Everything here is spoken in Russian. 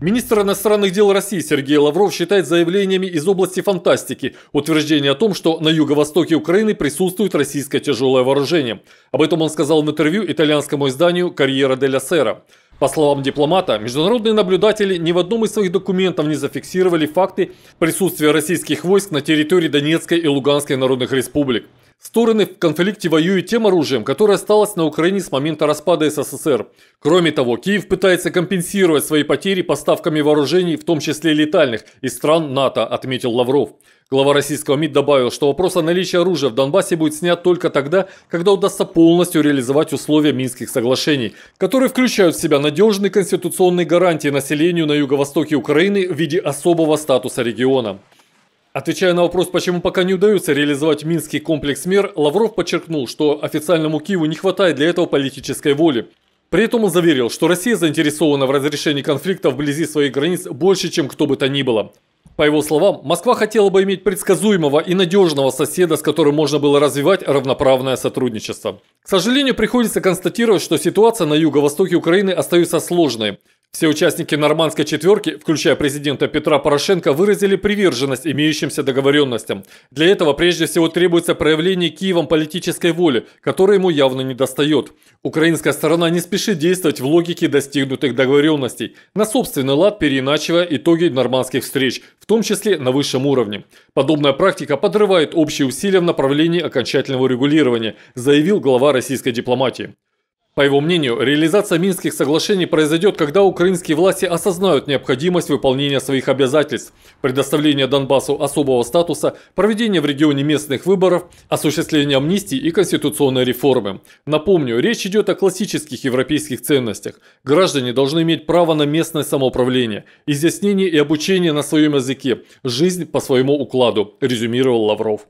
Министр иностранных дел России Сергей Лавров считает заявлениями из области фантастики утверждение о том, что на юго-востоке Украины присутствует российское тяжелое вооружение. Об этом он сказал в интервью итальянскому изданию «Карьера деля Сера». По словам дипломата, международные наблюдатели ни в одном из своих документов не зафиксировали факты присутствия российских войск на территории Донецкой и Луганской народных республик. Стороны в конфликте воюют тем оружием, которое осталось на Украине с момента распада СССР. Кроме того, Киев пытается компенсировать свои потери поставками вооружений, в том числе летальных, из стран НАТО, отметил Лавров. Глава российского МИД добавил, что вопрос о наличии оружия в Донбассе будет снят только тогда, когда удастся полностью реализовать условия Минских соглашений, которые включают в себя надежные конституционные гарантии населению на юго-востоке Украины в виде особого статуса региона. Отвечая на вопрос, почему пока не удается реализовать Минский комплекс мер, Лавров подчеркнул, что официальному Киеву не хватает для этого политической воли. При этом он заверил, что Россия заинтересована в разрешении конфликта вблизи своих границ больше, чем кто бы то ни было. По его словам, Москва хотела бы иметь предсказуемого и надежного соседа, с которым можно было развивать равноправное сотрудничество. К сожалению, приходится констатировать, что ситуация на юго-востоке Украины остается сложной. Все участники нормандской четверки, включая президента Петра Порошенко, выразили приверженность имеющимся договоренностям. Для этого прежде всего требуется проявление Киевом политической воли, которой ему явно не достает. Украинская сторона не спешит действовать в логике достигнутых договоренностей, на собственный лад переиначивая итоги нормандских встреч, в том числе на высшем уровне. Подобная практика подрывает общие усилия в направлении окончательного регулирования, заявил глава российской дипломатии. По его мнению, реализация Минских соглашений произойдет, когда украинские власти осознают необходимость выполнения своих обязательств, предоставления Донбассу особого статуса, проведения в регионе местных выборов, осуществления амнистии и конституционной реформы. Напомню, речь идет о классических европейских ценностях. Граждане должны иметь право на местное самоуправление, изъяснение и обучение на своем языке, жизнь по своему укладу, резюмировал Лавров.